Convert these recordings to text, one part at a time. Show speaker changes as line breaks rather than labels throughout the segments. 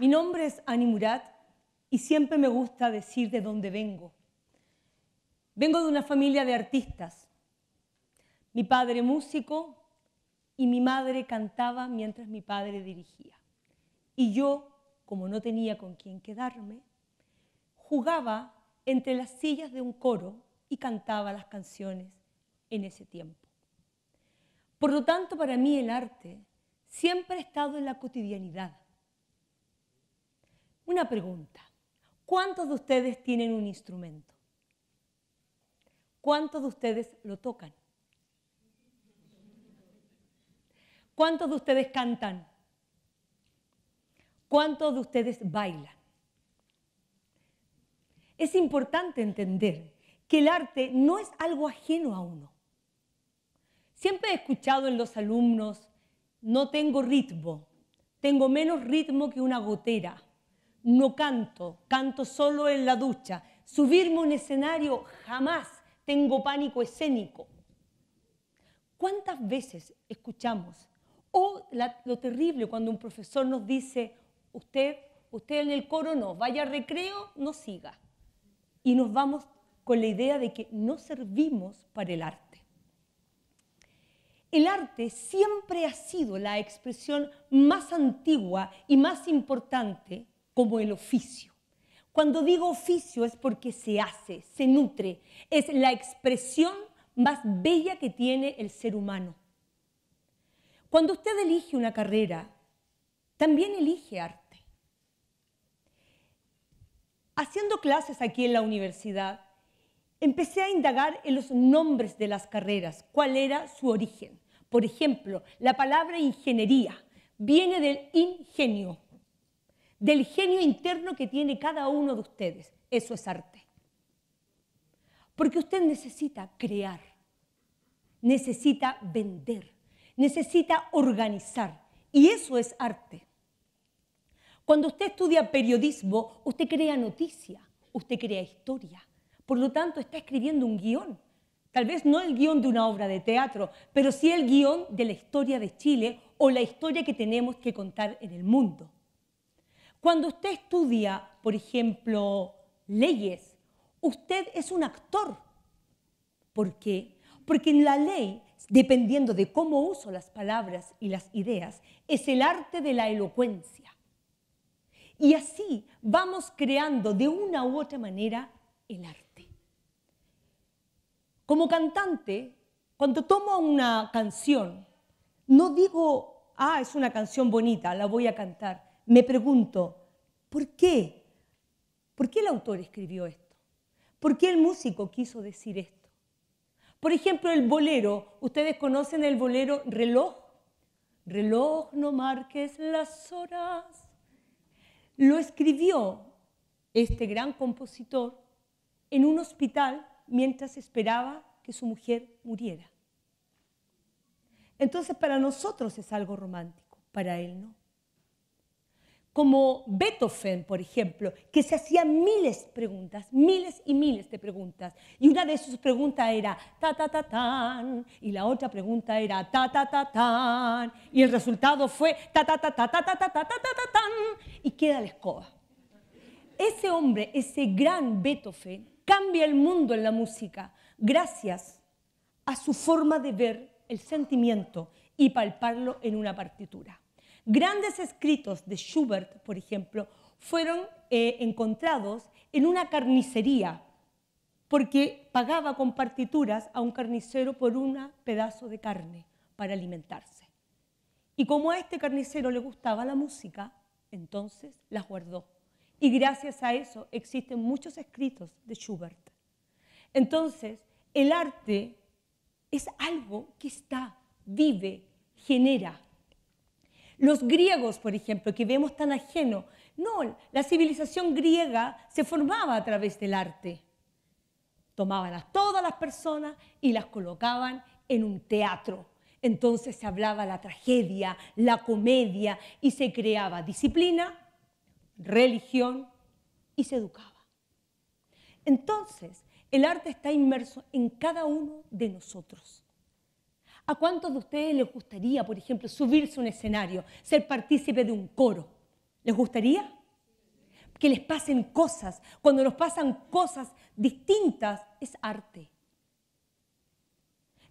Mi nombre es Ani Murat y siempre me gusta decir de dónde vengo. Vengo de una familia de artistas. Mi padre músico y mi madre cantaba mientras mi padre dirigía. Y yo, como no tenía con quién quedarme, jugaba entre las sillas de un coro y cantaba las canciones en ese tiempo. Por lo tanto, para mí el arte siempre ha estado en la cotidianidad una pregunta. ¿Cuántos de ustedes tienen un instrumento? ¿Cuántos de ustedes lo tocan? ¿Cuántos de ustedes cantan? ¿Cuántos de ustedes bailan? Es importante entender que el arte no es algo ajeno a uno. Siempre he escuchado en los alumnos, no tengo ritmo, tengo menos ritmo que una gotera no canto, canto solo en la ducha. Subirme a un escenario, jamás tengo pánico escénico. ¿Cuántas veces escuchamos? O lo terrible cuando un profesor nos dice, usted, usted en el coro no, vaya a recreo, no siga. Y nos vamos con la idea de que no servimos para el arte. El arte siempre ha sido la expresión más antigua y más importante como el oficio. Cuando digo oficio es porque se hace, se nutre, es la expresión más bella que tiene el ser humano. Cuando usted elige una carrera, también elige arte. Haciendo clases aquí en la universidad, empecé a indagar en los nombres de las carreras, cuál era su origen. Por ejemplo, la palabra ingeniería viene del ingenio, del genio interno que tiene cada uno de ustedes. Eso es arte. Porque usted necesita crear, necesita vender, necesita organizar. Y eso es arte. Cuando usted estudia periodismo, usted crea noticia, usted crea historia. Por lo tanto, está escribiendo un guión. Tal vez no el guión de una obra de teatro, pero sí el guión de la historia de Chile o la historia que tenemos que contar en el mundo. Cuando usted estudia, por ejemplo, leyes, usted es un actor. ¿Por qué? Porque en la ley, dependiendo de cómo uso las palabras y las ideas, es el arte de la elocuencia. Y así vamos creando de una u otra manera el arte. Como cantante, cuando tomo una canción, no digo, ah, es una canción bonita, la voy a cantar me pregunto, ¿por qué? ¿Por qué el autor escribió esto? ¿Por qué el músico quiso decir esto? Por ejemplo, el bolero. ¿Ustedes conocen el bolero reloj? Reloj, no marques las horas. Lo escribió este gran compositor en un hospital mientras esperaba que su mujer muriera. Entonces para nosotros es algo romántico, para él no como Beethoven, por ejemplo, que se hacía miles de preguntas, miles y miles de preguntas. Y una de sus preguntas era ta ta ta tan, y la otra pregunta era ta ta ta tan, y el resultado fue ta ta ta ta ta ta ta ta ta ta tan, y queda la escoba. Ese hombre, ese gran Beethoven, cambia el mundo en la música gracias a su forma de ver el sentimiento y palparlo en una partitura. Grandes escritos de Schubert, por ejemplo, fueron eh, encontrados en una carnicería porque pagaba con partituras a un carnicero por un pedazo de carne para alimentarse. Y como a este carnicero le gustaba la música, entonces las guardó. Y gracias a eso existen muchos escritos de Schubert. Entonces, el arte es algo que está, vive, genera. Los griegos, por ejemplo, que vemos tan ajeno, no, la civilización griega se formaba a través del arte. Tomaban a todas las personas y las colocaban en un teatro. Entonces se hablaba la tragedia, la comedia y se creaba disciplina, religión y se educaba. Entonces, el arte está inmerso en cada uno de nosotros. ¿A cuántos de ustedes les gustaría, por ejemplo, subirse a un escenario, ser partícipe de un coro? ¿Les gustaría? Que les pasen cosas. Cuando nos pasan cosas distintas, es arte.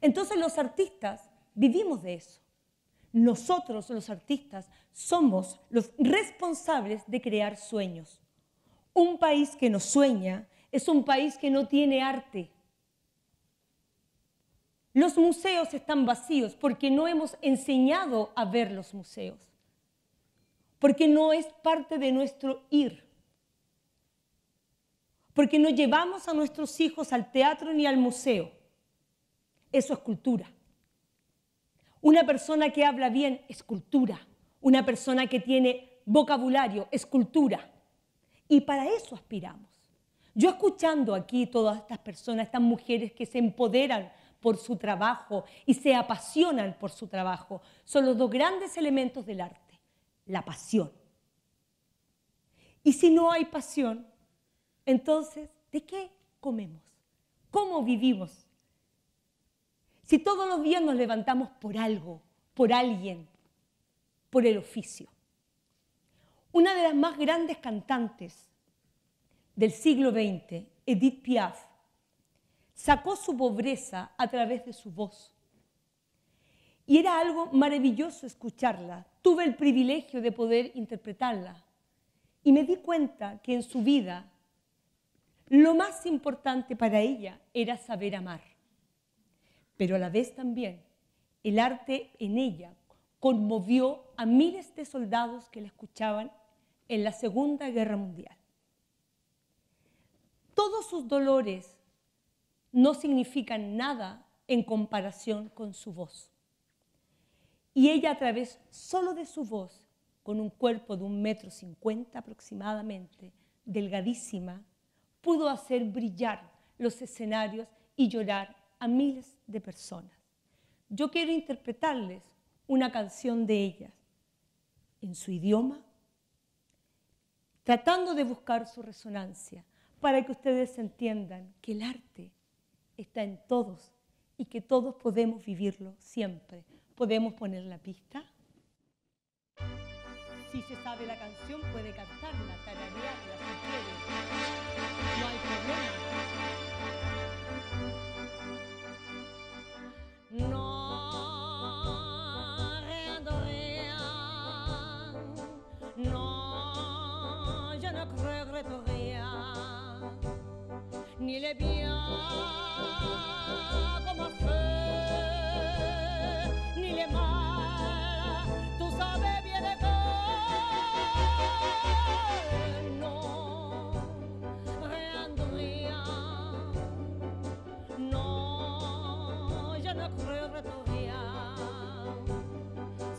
Entonces los artistas vivimos de eso. Nosotros, los artistas, somos los responsables de crear sueños. Un país que no sueña es un país que no tiene arte. Los museos están vacíos porque no hemos enseñado a ver los museos, porque no es parte de nuestro ir, porque no llevamos a nuestros hijos al teatro ni al museo. Eso es cultura. Una persona que habla bien es cultura. Una persona que tiene vocabulario es cultura. Y para eso aspiramos. Yo escuchando aquí todas estas personas, estas mujeres que se empoderan por su trabajo y se apasionan por su trabajo. Son los dos grandes elementos del arte, la pasión. Y si no hay pasión, entonces, ¿de qué comemos? ¿Cómo vivimos? Si todos los días nos levantamos por algo, por alguien, por el oficio. Una de las más grandes cantantes del siglo XX, Edith Piaf, sacó su pobreza a través de su voz. Y era algo maravilloso escucharla. Tuve el privilegio de poder interpretarla. Y me di cuenta que en su vida lo más importante para ella era saber amar. Pero a la vez también el arte en ella conmovió a miles de soldados que la escuchaban en la Segunda Guerra Mundial. Todos sus dolores no significan nada en comparación con su voz. Y ella a través solo de su voz, con un cuerpo de un metro cincuenta aproximadamente, delgadísima, pudo hacer brillar los escenarios y llorar a miles de personas. Yo quiero interpretarles una canción de ella en su idioma, tratando de buscar su resonancia para que ustedes entiendan que el arte está en todos y que todos podemos vivirlo siempre. ¿Podemos poner la pista? Si se sabe la canción, puede cantarla, tararearla si quiere. No hay problema. No.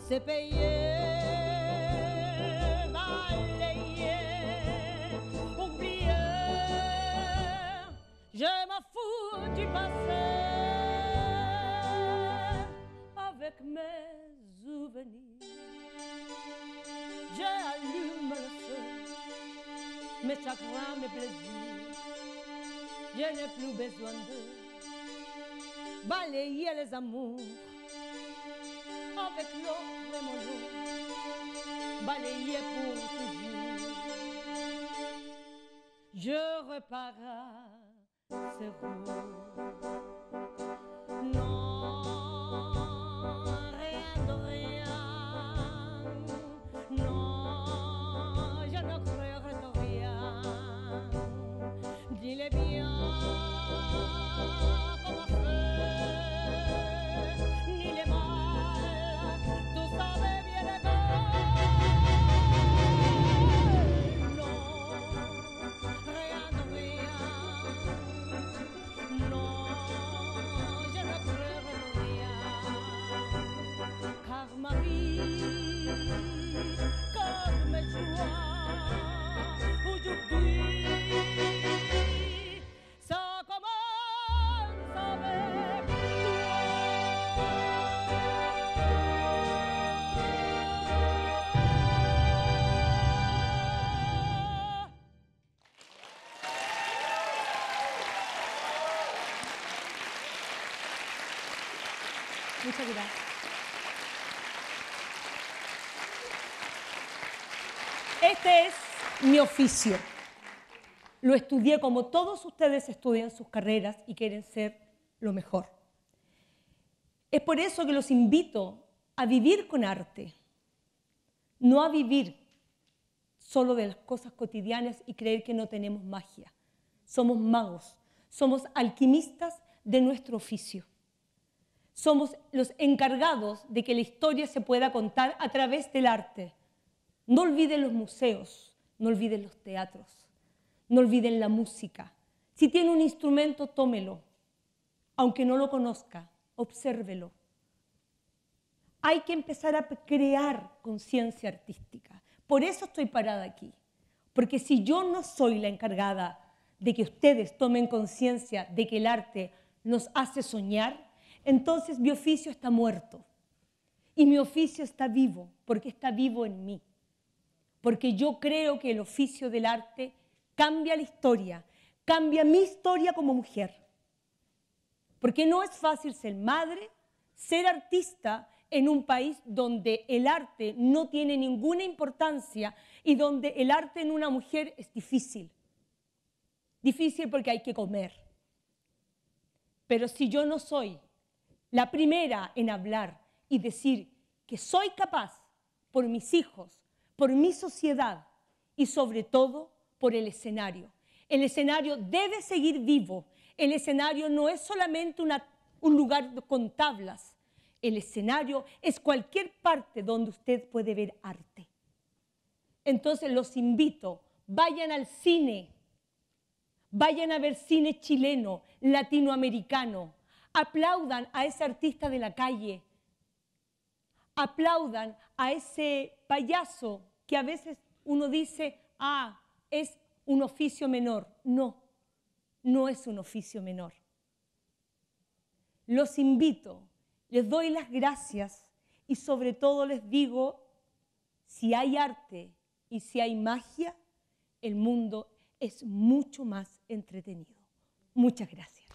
c'est payé, balayé, oublié. Je m'en fous du passé avec mes souvenirs. J'allume le feu, mes chagrins, mes plaisirs. Je n'ai plus besoin de balayer les amours avec l'eau mon balayé pour toujours. Je repars à ce rôle. Muchas gracias. Este es mi oficio. Lo estudié como todos ustedes estudian sus carreras y quieren ser lo mejor. Es por eso que los invito a vivir con arte, no a vivir solo de las cosas cotidianas y creer que no tenemos magia. Somos magos, somos alquimistas de nuestro oficio somos los encargados de que la historia se pueda contar a través del arte. No olviden los museos, no olviden los teatros, no olviden la música. Si tiene un instrumento, tómelo. Aunque no lo conozca, obsérvelo. Hay que empezar a crear conciencia artística. Por eso estoy parada aquí. Porque si yo no soy la encargada de que ustedes tomen conciencia de que el arte nos hace soñar, entonces mi oficio está muerto y mi oficio está vivo, porque está vivo en mí. Porque yo creo que el oficio del arte cambia la historia, cambia mi historia como mujer. Porque no es fácil ser madre, ser artista en un país donde el arte no tiene ninguna importancia y donde el arte en una mujer es difícil. Difícil porque hay que comer. Pero si yo no soy la primera en hablar y decir que soy capaz por mis hijos, por mi sociedad y sobre todo por el escenario. El escenario debe seguir vivo. El escenario no es solamente un lugar con tablas. El escenario es cualquier parte donde usted puede ver arte. Entonces los invito, vayan al cine, vayan a ver cine chileno, latinoamericano, Aplaudan a ese artista de la calle. Aplaudan a ese payaso que a veces uno dice, ah, es un oficio menor. No, no es un oficio menor. Los invito, les doy las gracias y sobre todo les digo, si hay arte y si hay magia, el mundo es mucho más entretenido. Muchas gracias.